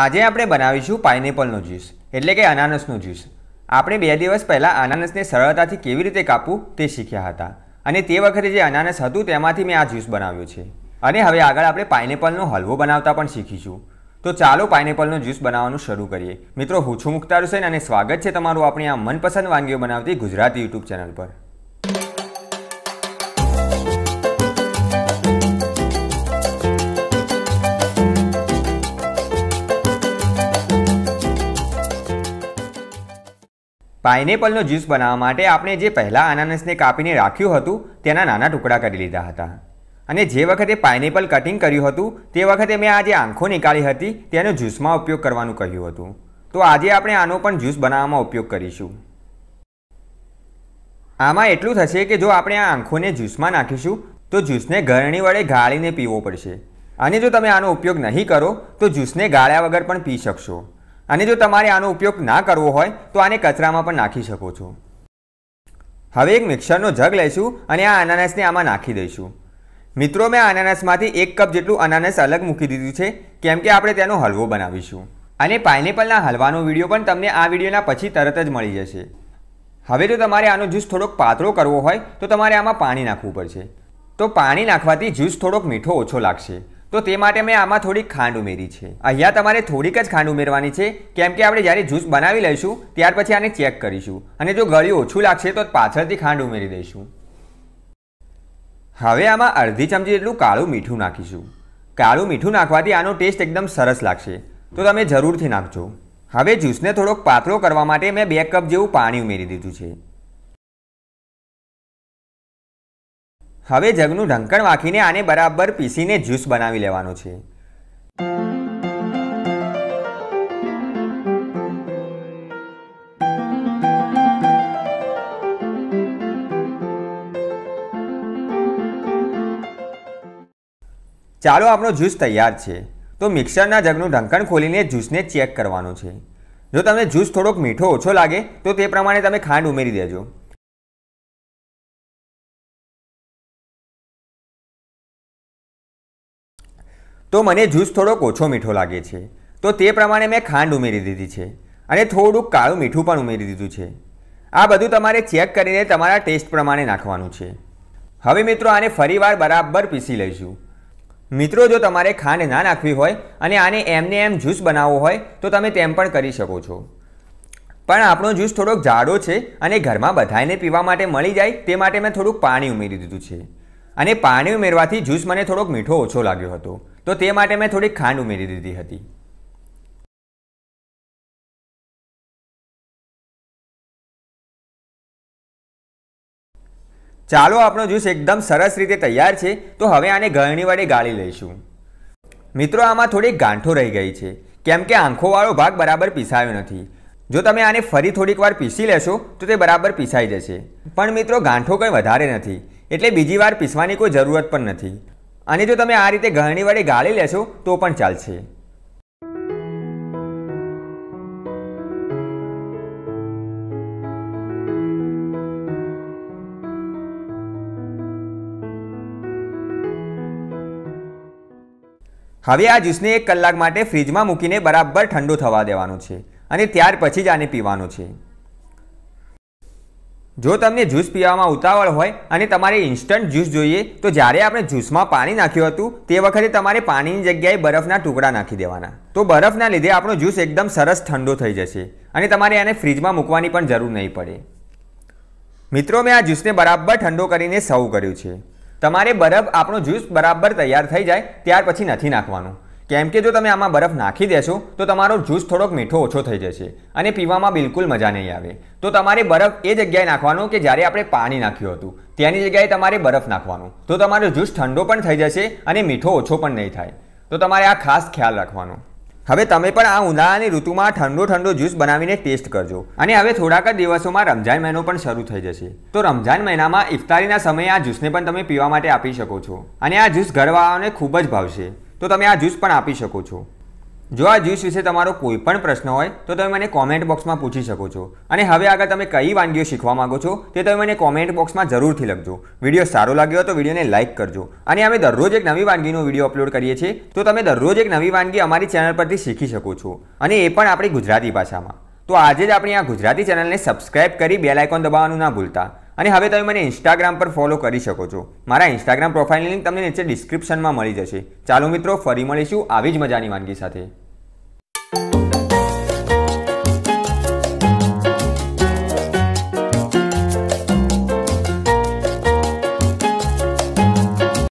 આજે આપણે બનાવીશું પાઇનેપલનો જ્યુસ એટલે કે અનાનસનો જ્યુસ આપણે બે દિવસ પહેલાં અનાનસને સરળતાથી કેવી રીતે કાપવું તે શીખ્યા હતા અને તે વખતે જે અનાનસ હતું તેમાંથી મેં આ જ્યુસ બનાવ્યો છે અને હવે આગળ આપણે પાઇનેપલનો હલવો બનાવતા પણ શીખીશું તો ચાલો પાઇનેપલનો જ્યુસ બનાવવાનું શરૂ કરીએ મિત્રો હું છું મુખ્તાર હુસેન અને સ્વાગત છે તમારું આપણી આ મનપસંદ વાનગીઓ બનાવતી ગુજરાતી યુટ્યુબ ચેનલ પર પાઇનેપલનો જ્યુસ બનાવવા માટે આપણે જે પહેલાં અનાનસને કાપીને રાખ્યું હતું તેના નાના ટુકડા કરી લીધા હતા અને જે વખતે પાઇનેપલ કટિંગ કર્યું હતું તે વખતે મેં આ જે આંખો નીકાળી હતી તેનો જ્યુસમાં ઉપયોગ કરવાનું કહ્યું હતું તો આજે આપણે આનો પણ જ્યુસ બનાવવામાં ઉપયોગ કરીશું આમાં એટલું થશે કે જો આપણે આ આંખોને જ્યુસમાં નાખીશું તો જ્યુસને ઘરણી વડે ગાળીને પીવો પડશે અને જો તમે આનો ઉપયોગ નહીં કરો તો જ્યુસને ગાળ્યા વગર પણ પી શકશો અને જો તમારે આનો ઉપયોગ ના કરવો હોય તો આને કચરામાં પણ નાખી શકો છો હવે એક મિક્સરનો જગ લઈશું અને આ અનાનસને આમાં નાખી દઈશું મિત્રો મેં અનાનસમાંથી એક કપ જેટલું અનાનસ અલગ મૂકી દીધું છે કેમ કે આપણે તેનો હલવો બનાવીશું અને પાઇનેપલના હલવાનો વિડીયો પણ તમને આ વિડીયોના પછી તરત જ મળી જશે હવે જો તમારે આનો જ્યુસ થોડોક પાતળો કરવો હોય તો તમારે આમાં પાણી નાખવું પડશે તો પાણી નાખવાથી જ્યુસ થોડોક મીઠો ઓછો લાગશે તો તે માટે મેં આમાં થોડીક ખાંડ ઉમેરી છે અહીંયા તમારે થોડીક જ ખાંડ ઉમેરવાની છે કેમ કે આપણે જ્યારે જ્યુસ બનાવી લઈશું ત્યાર પછી આને ચેક કરીશું અને જો ગળ્યું ઓછું લાગશે તો પાછળથી ખાંડ ઉમેરી દઈશું હવે આમાં અડધી ચમચી જેટલું કાળું મીઠું નાખીશું કાળું મીઠું નાખવાથી આનો ટેસ્ટ એકદમ સરસ લાગશે તો તમે જરૂરથી નાખજો હવે જ્યુસને થોડોક પાતળો કરવા માટે મેં બે કપ જેવું પાણી ઉમેરી દીધું છે હવે જગનું ઢંકણ વાંખીને આને બરાબર પીસીને જ્યુસ બનાવી લેવાનો છે ચાલો આપણો જ્યુસ તૈયાર છે તો મિક્સરના જગનું ઢંકણ ખોલીને જ્યુસને ચેક કરવાનું છે જો તમને જ્યુસ થોડોક મીઠો ઓછો લાગે તો તે પ્રમાણે તમે ખાંડ ઉમેરી દેજો તો મને જ્યુસ થોડોક ઓછો મીઠો લાગે છે તો તે પ્રમાણે મેં ખાંડ ઉમેરી દીધી છે અને થોડુંક કાળું મીઠું પણ ઉમેરી દીધું છે આ બધું તમારે ચેક કરીને તમારા ટેસ્ટ પ્રમાણે નાખવાનું છે હવે મિત્રો આને ફરીવાર બરાબર પીસી લઈશું મિત્રો જો તમારે ખાંડ ના નાખવી હોય અને આને એમને એમ જ્યુસ બનાવવો હોય તો તમે તેમ પણ કરી શકો છો પણ આપણો જ્યુસ થોડોક જાડો છે અને ઘરમાં બધાને પીવા માટે મળી જાય તે માટે મેં થોડુંક પાણી ઉમેરી દીધું છે અને પાણી ઉમેરવાથી જ્યુસ મને થોડોક મીઠો ઓછો લાગ્યો હતો તો તે માટે મેં થોડીક ખાંડ ઉમેરી દીધી હતી ચાલો આપણો જ્યુસ એકદમ સરસ રીતે તૈયાર છે તો હવે આને ગળણી વડે ગાળી લઈશું મિત્રો આમાં થોડીક ગાંઠો રહી ગઈ છે કેમ કે આંખોવાળો ભાગ બરાબર પીસાયો નથી જો તમે આને ફરી થોડીક વાર પીસી લેશો તો તે બરાબર પીસાઈ જશે પણ મિત્રો ગાંઠો કંઈ વધારે નથી એટલે બીજી વાર પીસવાની કોઈ જરૂરત પણ નથી અને જો તમે આ રીતે ઘાણી વડે ગાળી લેશો તો પણ ચાલશે હવે આ જ્યુસને એક કલાક માટે ફ્રીજમાં મૂકીને બરાબર ઠંડુ થવા દેવાનો છે અને ત્યાર પછી જ આને પીવાનો છે જો તમને જ્યુસ પીવામાં ઉતાવળ હોય અને તમારે ઇન્સ્ટન્ટ જ્યુસ જોઈએ તો જ્યારે આપણે જ્યુસમાં પાણી નાખ્યું હતું તે વખતે તમારે પાણીની જગ્યાએ બરફના ટુકડા નાખી દેવાના તો બરફના લીધે આપણો જ્યુસ એકદમ સરસ ઠંડો થઈ જશે અને તમારે એને ફ્રીજમાં મૂકવાની પણ જરૂર નહીં પડે મિત્રો મેં આ જ્યુસને બરાબર ઠંડો કરીને સર્વ કર્યું છે તમારે બરફ આપણો જ્યુસ બરાબર તૈયાર થઈ જાય ત્યાર પછી નથી નાખવાનું કેમ કે જો તમે આમાં બરફ નાખી દેશો તો તમારો જ્યુસ થોડોક મીઠો ઓછો થઈ જશે અને પીવામાં બિલકુલ મજા નહીં આવે તો તમારે બરફ એ જગ્યાએ નાખવાનો કે જ્યારે આપણે પાણી નાખ્યું હતું તેની જગ્યાએ તમારે બરફ નાખવાનો તો તમારો જ્યુસ ઠંડો પણ થઈ જશે અને મીઠો ઓછો પણ નહીં થાય તો તમારે આ ખાસ ખ્યાલ રાખવાનો હવે તમે પણ આ ઉનાળાની ઋતુમાં ઠંડો ઠંડો જ્યુસ બનાવીને ટેસ્ટ કરજો અને હવે થોડાક જ દિવસોમાં રમઝાન મહિનો પણ શરૂ થઈ જશે તો રમઝાન મહિનામાં ઇફતારીના સમયે આ જ્યુસને પણ તમે પીવા માટે આપી શકો છો અને આ જ્યુસ ઘરવાળાઓને ખૂબ જ ભાવશે તો તમે આ જ્યુસ પણ આપી શકો છો જો આ જ્યુસ વિશે તમારો કોઈ પણ પ્રશ્ન હોય તો તમે મને કોમેન્ટ બોક્સમાં પૂછી શકો છો અને હવે આગળ તમે કઈ વાનગીઓ શીખવા માંગો છો તે તમે મને કોમેન્ટ બોક્સમાં જરૂરથી લખજો વિડીયો સારો લાગ્યો હોય તો વિડીયોને લાઇક કરજો અને અમે દરરોજ એક નવી વાનગીનો વિડીયો અપલોડ કરીએ છીએ તો તમે દરરોજ એક નવી વાનગી અમારી ચેનલ પરથી શીખી શકો છો અને એ પણ આપણી ગુજરાતી ભાષામાં તો આજે જ આપણી આ ગુજરાતી ચેનલને સબસ્ક્રાઇબ કરી બેલ આઇકોન દબાવવાનું ના ભૂલતા અને હવે તમે મને ઇન્સ્ટાગ્રામ પર ફોલો કરી શકો છો મારા ઇન્સ્ટાગ્રામ પ્રોફાઇલની લિંક તમને નીચે ડિસ્ક્રિપ્શનમાં મળી જશે ચાલો મિત્રો ફરી મળીશું આવી જ મજાની વાનગી સાથે